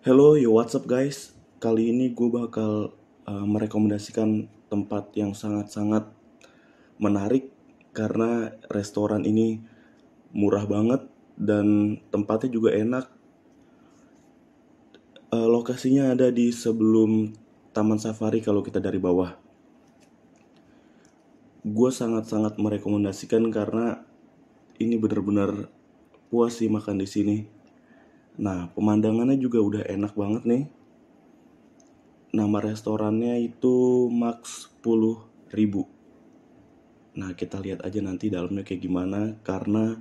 Hello, yo what's up guys. Kali ini gue bakal uh, merekomendasikan tempat yang sangat-sangat menarik karena restoran ini murah banget dan tempatnya juga enak. Uh, lokasinya ada di sebelum Taman Safari kalau kita dari bawah. Gue sangat-sangat merekomendasikan karena ini benar-benar puas sih makan di sini Nah, pemandangannya juga udah enak banget nih. Nama restorannya itu Max 10 ribu. Nah, kita lihat aja nanti dalamnya kayak gimana karena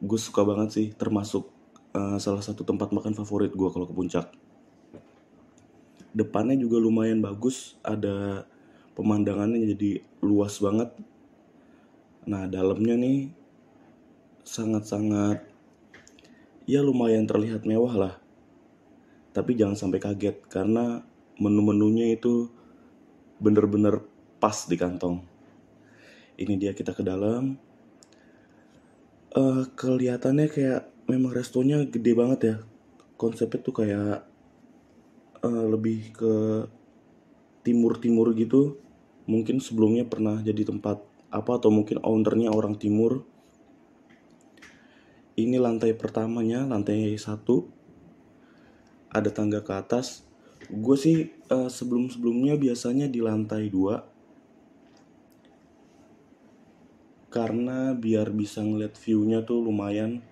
gue suka banget sih, termasuk uh, salah satu tempat makan favorit gue kalau ke puncak. Depannya juga lumayan bagus, ada pemandangannya jadi luas banget. Nah, dalamnya nih sangat-sangat ya lumayan terlihat mewah lah. Tapi jangan sampai kaget karena menu-menunya itu bener-bener pas di kantong. Ini dia kita ke dalam. Uh, kelihatannya kayak memang restonya gede banget ya. Konsepnya tuh kayak uh, lebih ke timur-timur gitu. Mungkin sebelumnya pernah jadi tempat apa atau mungkin ownernya orang timur ini lantai pertamanya lantai satu ada tangga ke atas gue sih uh, eh, sebelum sebelumnya biasanya di lantai dua karena biar bisa ngeliat viewnya tuh lumayan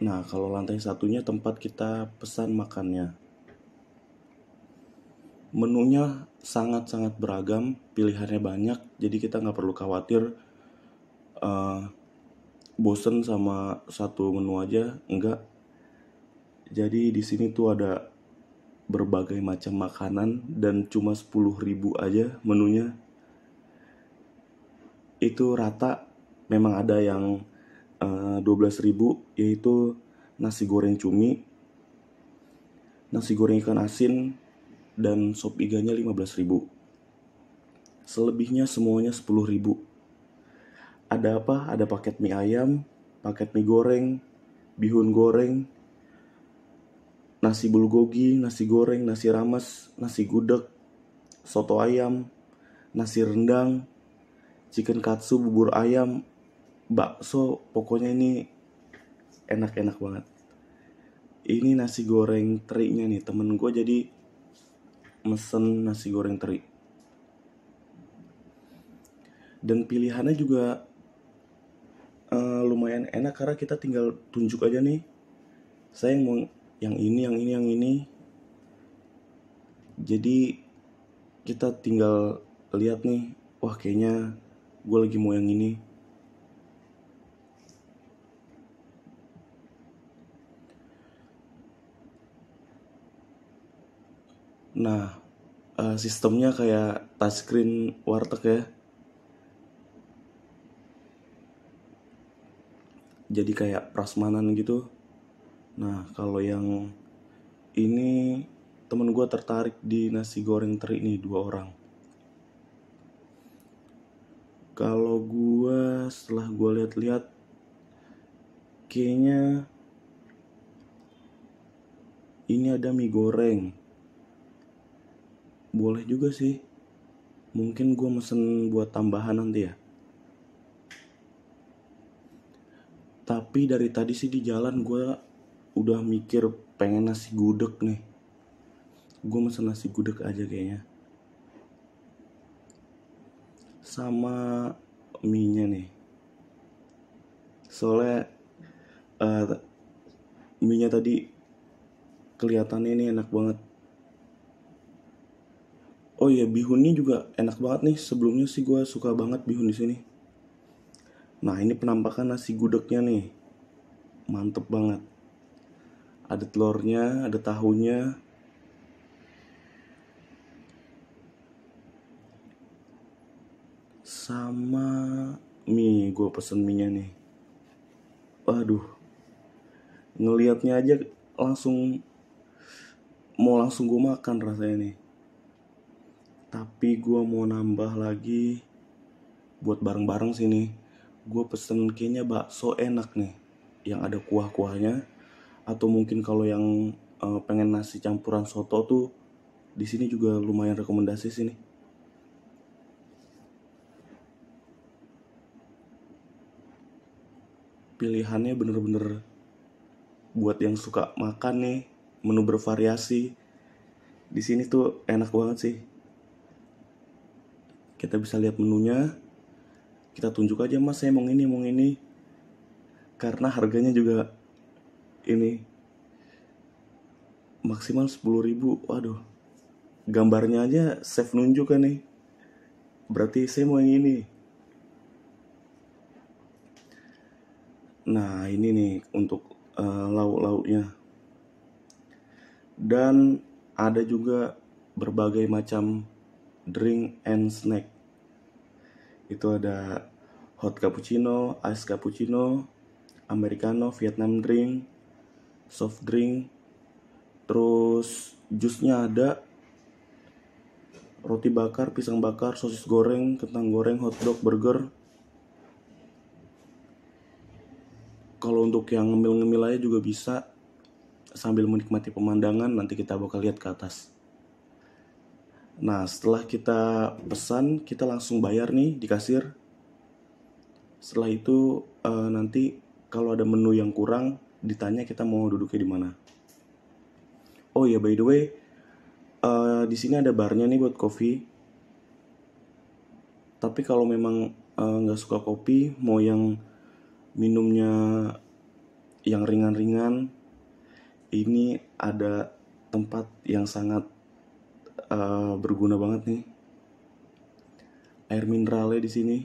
nah kalau lantai satunya tempat kita pesan makannya menunya sangat-sangat beragam pilihannya banyak jadi kita nggak perlu khawatir uh, bosen sama satu menu aja enggak jadi di sini tuh ada berbagai macam makanan dan cuma 10.000 aja menunya itu rata memang ada yang uh, eh, 12.000 yaitu nasi goreng cumi nasi goreng ikan asin dan sop iganya 15.000 selebihnya semuanya 10.000 ada apa? Ada paket mie ayam, paket mie goreng, bihun goreng, nasi bulgogi, nasi goreng, nasi rames, nasi gudeg, soto ayam, nasi rendang, chicken katsu, bubur ayam, bakso, pokoknya ini enak-enak banget. Ini nasi goreng terinya nih, temen gue jadi mesen nasi goreng teri. Dan pilihannya juga lumayan enak karena kita tinggal tunjuk aja nih saya yang mau yang ini yang ini yang ini jadi kita tinggal lihat nih wah kayaknya gue lagi mau yang ini nah eh, sistemnya kayak touchscreen warteg ya jadi kayak prasmanan gitu nah kalau yang ini temen gue tertarik di nasi goreng teri ini dua orang kalau gue setelah gue lihat-lihat kayaknya ini ada mie goreng boleh juga sih mungkin gue mesen buat tambahan nanti ya tapi dari tadi sih di jalan gue udah mikir pengen nasi gudeg nih gue mesen nasi gudeg aja kayaknya sama minyak nih soalnya uh, eh, mie tadi kelihatannya ini enak banget oh iya bihunnya juga enak banget nih sebelumnya sih gue suka banget bihun di sini Nah ini penampakan nasi gudegnya nih Mantep banget Ada telurnya, ada tahunya Sama mie, gue pesen mie nya nih Waduh Ngeliatnya aja langsung Mau langsung gue makan rasanya nih Tapi gue mau nambah lagi Buat bareng-bareng sini gue pesen kayaknya bakso enak nih yang ada kuah-kuahnya atau mungkin kalau yang uh, pengen nasi campuran soto tuh di sini juga lumayan rekomendasi sini. Pilihannya bener-bener buat yang suka makan nih, menu bervariasi. Di sini tuh enak banget sih. Kita bisa lihat menunya, kita tunjuk aja mas saya mau ini mau ini karena harganya juga ini maksimal 10 ribu waduh gambarnya aja save nunjuk kan nih berarti saya mau yang ini nah ini nih untuk uh, lauk-lauknya dan ada juga berbagai macam drink and snack itu ada hot cappuccino, ice cappuccino, americano, Vietnam drink, soft drink, terus jusnya ada roti bakar, pisang bakar, sosis goreng, kentang goreng, hot dog, burger. Kalau untuk yang ngemil-ngemil aja juga bisa sambil menikmati pemandangan nanti kita bakal lihat ke atas. Nah, setelah kita pesan, kita langsung bayar nih di kasir. Setelah itu uh, nanti kalau ada menu yang kurang, ditanya kita mau duduknya di mana. Oh ya, by the way, uh, di sini ada barnya nih buat kopi. Tapi kalau memang eh, nggak uh, suka kopi, mau yang minumnya yang ringan-ringan, ini ada tempat yang sangat uh, berguna banget nih air mineralnya di sini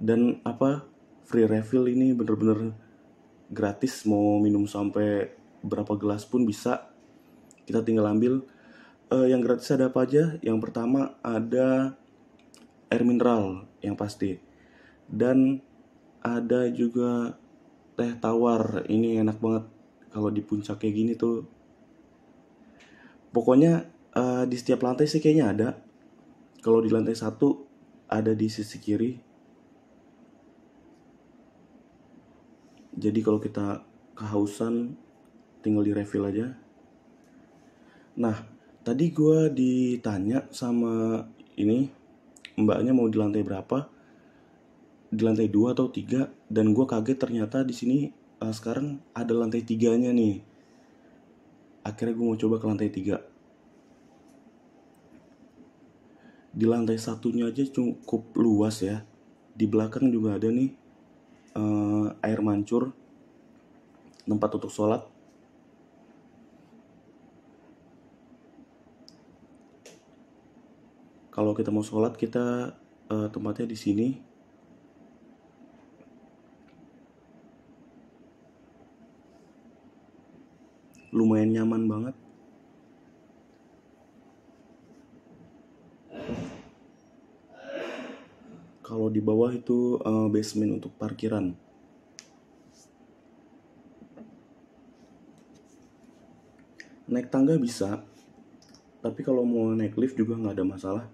dan apa free refill ini bener-bener gratis mau minum sampai berapa gelas pun bisa kita tinggal ambil uh, yang gratis ada apa aja yang pertama ada air mineral yang pasti dan ada juga teh tawar ini enak banget kalau di puncak kayak gini tuh pokoknya uh, di setiap lantai sih kayaknya ada kalau di lantai satu ada di sisi kiri jadi kalau kita kehausan tinggal di refill aja nah tadi gue ditanya sama ini mbaknya mau di lantai berapa di lantai 2 atau 3 dan gue kaget ternyata di sini uh, sekarang ada lantai tiganya nih akhirnya gue mau coba ke lantai 3 di lantai satunya aja cukup luas ya di belakang juga ada nih uh, air mancur tempat untuk sholat kalau kita mau sholat kita uh, tempatnya di sini lumayan nyaman banget kalau di bawah itu uh, basement untuk parkiran naik tangga bisa tapi kalau mau naik lift juga nggak ada masalah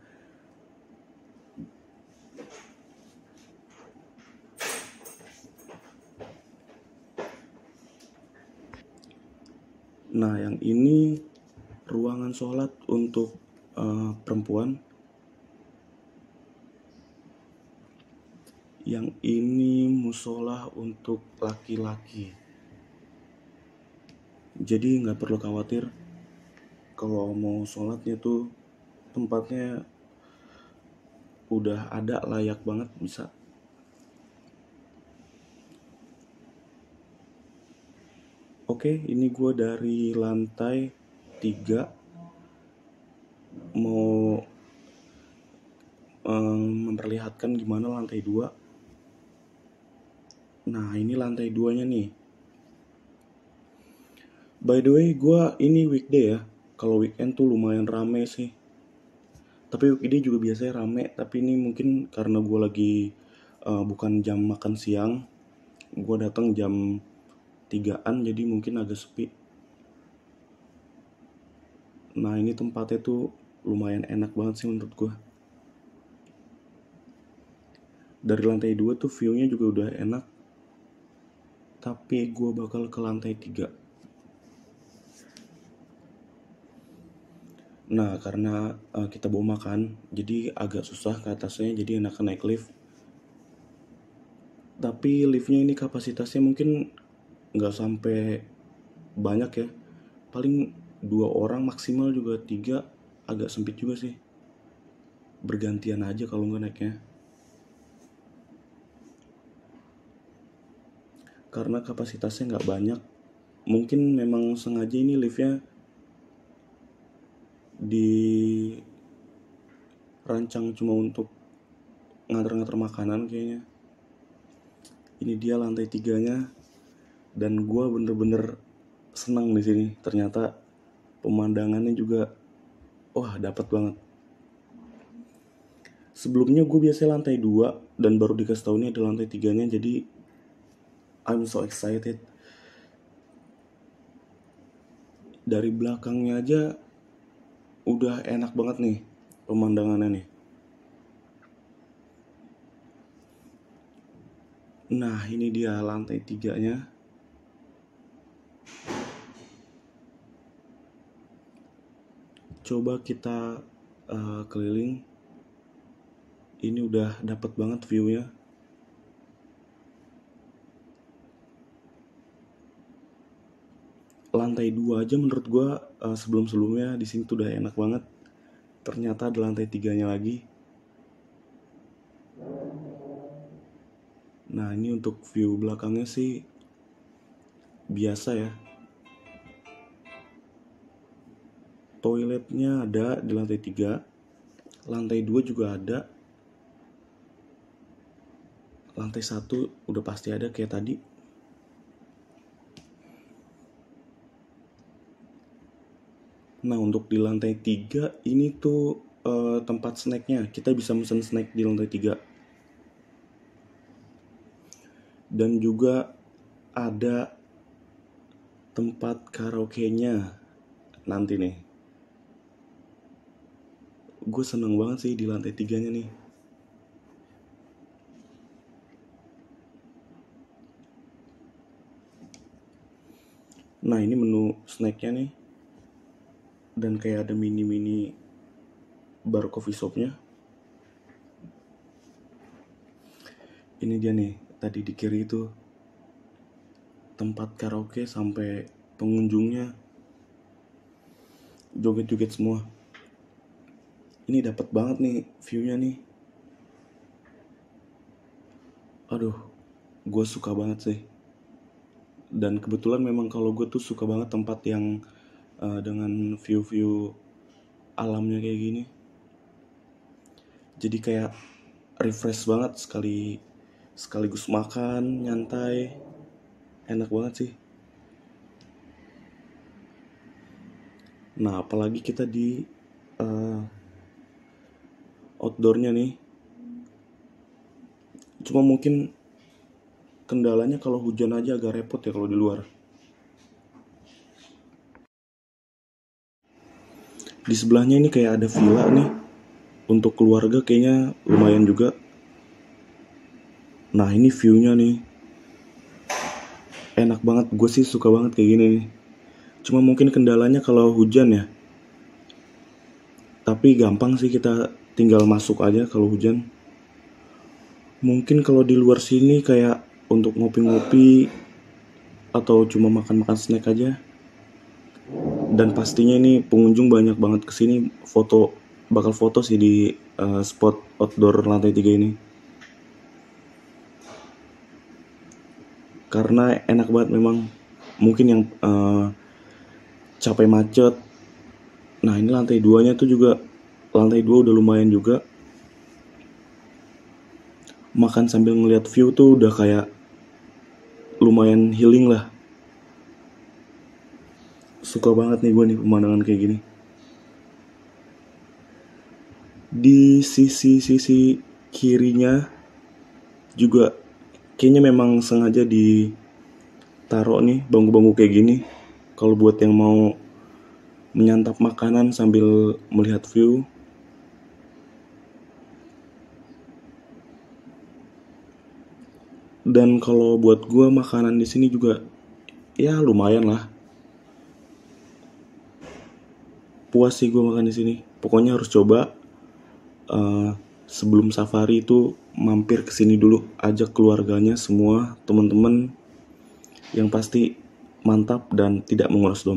Nah, yang ini ruangan sholat untuk uh, perempuan. Yang ini musola untuk laki-laki. Jadi nggak perlu khawatir kalau mau sholatnya tuh tempatnya udah ada layak banget bisa Oke, ini gue dari lantai 3 mau um, memperlihatkan gimana lantai 2. Nah, ini lantai 2-nya nih. By the way, gue ini weekday ya. Kalau weekend tuh lumayan rame sih. Tapi weekday juga biasanya rame, tapi ini mungkin karena gue lagi uh, bukan jam makan siang. Gue datang jam tigaan jadi mungkin agak sepi nah ini tempatnya tuh lumayan enak banget sih menurut gue dari lantai 2 tuh viewnya juga udah enak tapi gue bakal ke lantai 3 Nah, karena uh, kita bawa makan, jadi agak susah ke atasnya, jadi enak naik lift. Tapi liftnya ini kapasitasnya mungkin nggak sampai banyak ya paling dua orang maksimal juga tiga agak sempit juga sih bergantian aja kalau nggak naiknya karena kapasitasnya nggak banyak mungkin memang sengaja ini liftnya di rancang cuma untuk ngantar-ngantar makanan kayaknya ini dia lantai tiganya dan gue bener-bener senang di sini ternyata pemandangannya juga wah dapat banget sebelumnya gue biasa lantai 2 dan baru dikasih tahu ini ada lantai tiganya jadi I'm so excited dari belakangnya aja udah enak banget nih pemandangannya nih Nah ini dia lantai tiganya coba kita uh, keliling ini udah dapat banget viewnya lantai dua aja menurut gue uh, sebelum sebelumnya di sini tuh udah enak banget ternyata di lantai tiganya lagi nah ini untuk view belakangnya sih biasa ya toiletnya ada di lantai 3 lantai 2 juga ada lantai 1 udah pasti ada kayak tadi Nah untuk di lantai 3 ini tuh uh, tempat snacknya kita bisa mesen snack di lantai 3 dan juga ada tempat karaoke-nya nanti nih gue seneng banget sih di lantai tiganya nih nah ini menu snacknya nih dan kayak ada mini mini bar coffee shopnya ini dia nih tadi di kiri itu tempat karaoke sampai pengunjungnya joget-joget semua ini dapat banget nih viewnya nih aduh gue suka banget sih dan kebetulan memang kalau gue tuh suka banget tempat yang uh, dengan view-view alamnya kayak gini jadi kayak refresh banget sekali sekaligus makan nyantai enak banget sih nah apalagi kita di uh, outdoornya nih cuma mungkin kendalanya kalau hujan aja agak repot ya kalau di luar di sebelahnya ini kayak ada villa nih untuk keluarga kayaknya lumayan juga nah ini viewnya nih enak banget gue sih suka banget kayak gini nih cuma mungkin kendalanya kalau hujan ya tapi gampang sih kita tinggal masuk aja kalau hujan mungkin kalau di luar sini kayak untuk ngopi-ngopi atau cuma makan-makan snack aja dan pastinya ini pengunjung banyak banget kesini foto bakal foto sih di uh, spot outdoor lantai 3 ini karena enak banget memang mungkin yang uh, capek macet nah ini lantai duanya tuh juga lantai dua udah lumayan juga makan sambil ngeliat view tuh udah kayak lumayan healing lah suka banget nih gue nih pemandangan kayak gini di sisi-sisi kirinya juga kayaknya memang sengaja ditaruh nih bangku-bangku kayak gini kalau buat yang mau menyantap makanan sambil melihat view dan kalau buat gue makanan di sini juga ya lumayan lah puas sih gue makan di sini pokoknya harus coba uh, sebelum safari itu mampir ke sini dulu ajak keluarganya semua teman-teman yang pasti mantap dan tidak menguras dompet